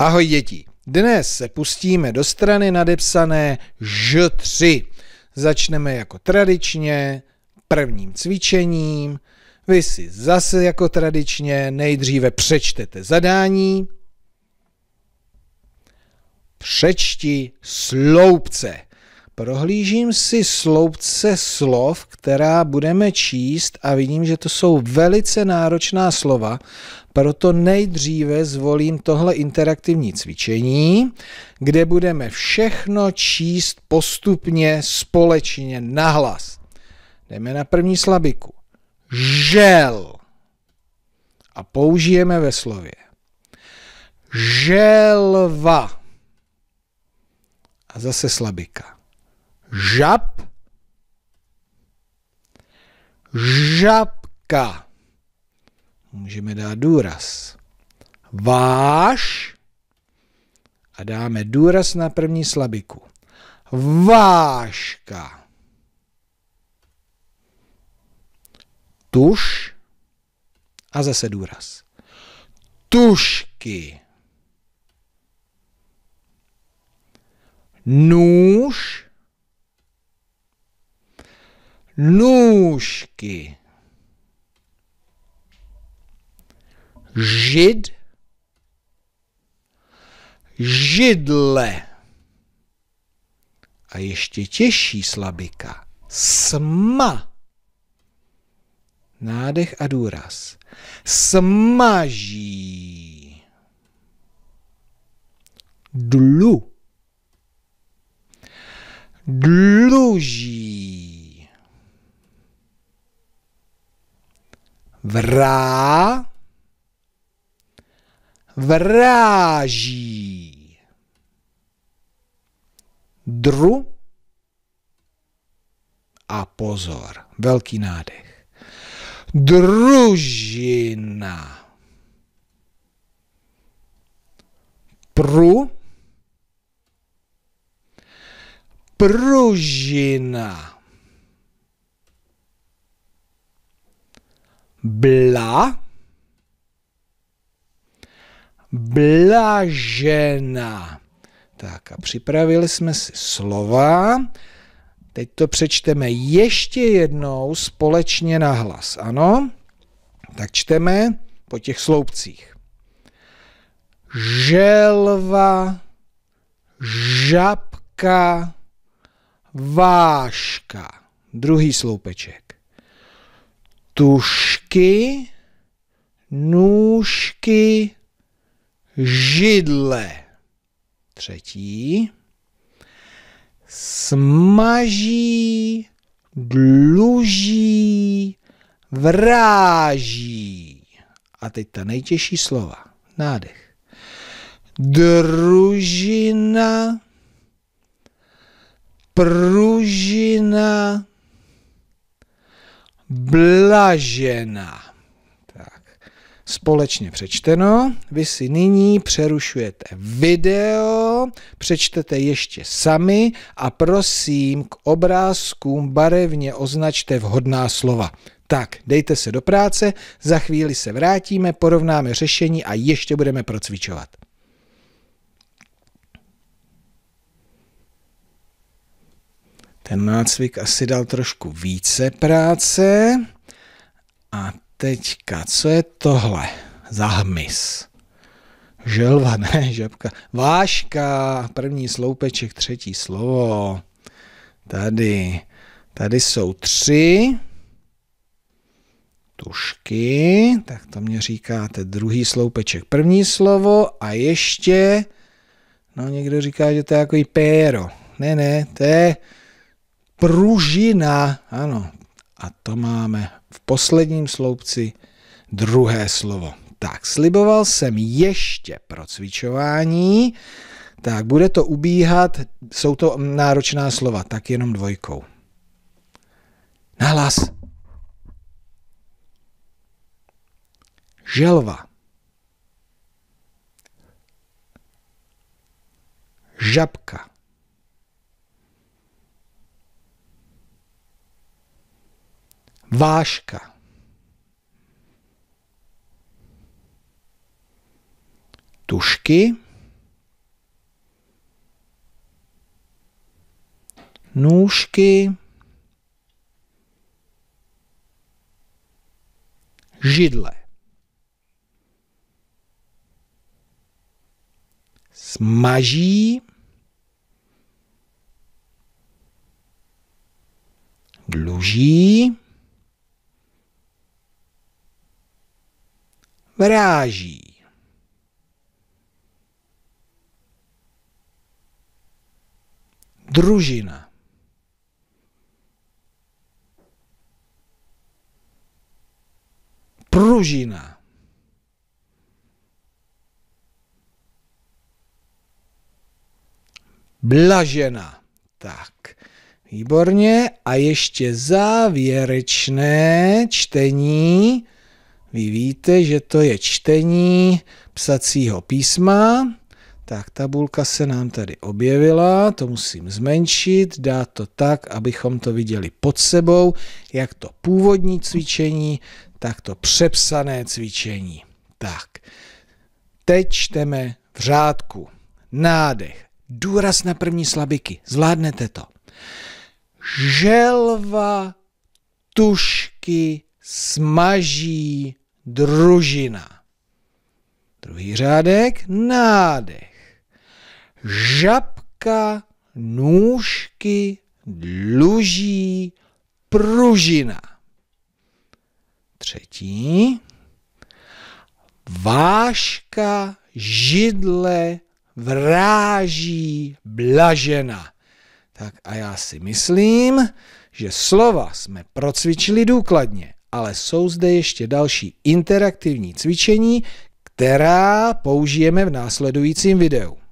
Ahoj děti, dnes se pustíme do strany nadepsané Ž3. Začneme jako tradičně, prvním cvičením. Vy si zase jako tradičně nejdříve přečtete zadání. Přečti sloupce. Prohlížím si sloupce slov, která budeme číst a vidím, že to jsou velice náročná slova, proto nejdříve zvolím tohle interaktivní cvičení, kde budeme všechno číst postupně společně nahlas. Jdeme na první slabiku. Žel. A použijeme ve slově. Želva. A zase slabika žab, žabka. Můžeme dát důraz. Váš a dáme důraz na první slabiku. Váška. Tuš a zase důraz. Tušky. Nůž nůžky. Žid, židle. A ještě těžší slabika, sma. Nádech a důraz. Smaží. Dlu. vrá, vráží. Dru a pozor, velký nádech. Družina. Pru. Pružina. byla blažena. Tak a připravili jsme si slova. Teď to přečteme ještě jednou společně na hlas. Ano? Tak čteme po těch sloupcích. Želva, žabka, váška. Druhý sloupeček tušky, nůžky, židle. Třetí. Smaží, dluží, vráží. A teď ta nejtěžší slova. Nádech. Družina, pružina, blažena. Tak, společně přečteno. Vy si nyní přerušujete video, přečtete ještě sami a prosím k obrázkům barevně označte vhodná slova. Tak, dejte se do práce, za chvíli se vrátíme, porovnáme řešení a ještě budeme procvičovat. Ten nácvik asi dal trošku více práce. A teďka, co je tohle za hmyz? Želva, ne, žabka. Váška, první sloupeček, třetí slovo. Tady, tady jsou tři tušky, tak to mě říkáte druhý sloupeček, první slovo a ještě, no někdo říká, že to je jako i péro. Ne, ne, to je pružina, ano. A to máme v posledním sloupci druhé slovo. Tak, sliboval jsem ještě pro cvičování, tak bude to ubíhat, jsou to náročná slova, tak jenom dvojkou. Nahlas. Želva. Žabka. váška. Tušky. Nůžky. Židle. Smaží. Dluží. vráží. Družina. Pružina. Blažena. Tak, výborně. A ještě závěrečné čtení. Vy víte, že to je čtení psacího písma. Tak tabulka se nám tady objevila, to musím zmenšit, dát to tak, abychom to viděli pod sebou, jak to původní cvičení, tak to přepsané cvičení. Tak, teď čteme v řádku. Nádech, důraz na první slabiky, zvládnete to. Želva tušky smaží družina. Druhý řádek, nádech. Žabka, nůžky, dluží, pružina. Třetí. Váška, židle, vráží, blažena. Tak a já si myslím, že slova jsme procvičili důkladně ale jsou zde ještě další interaktivní cvičení, která použijeme v následujícím videu.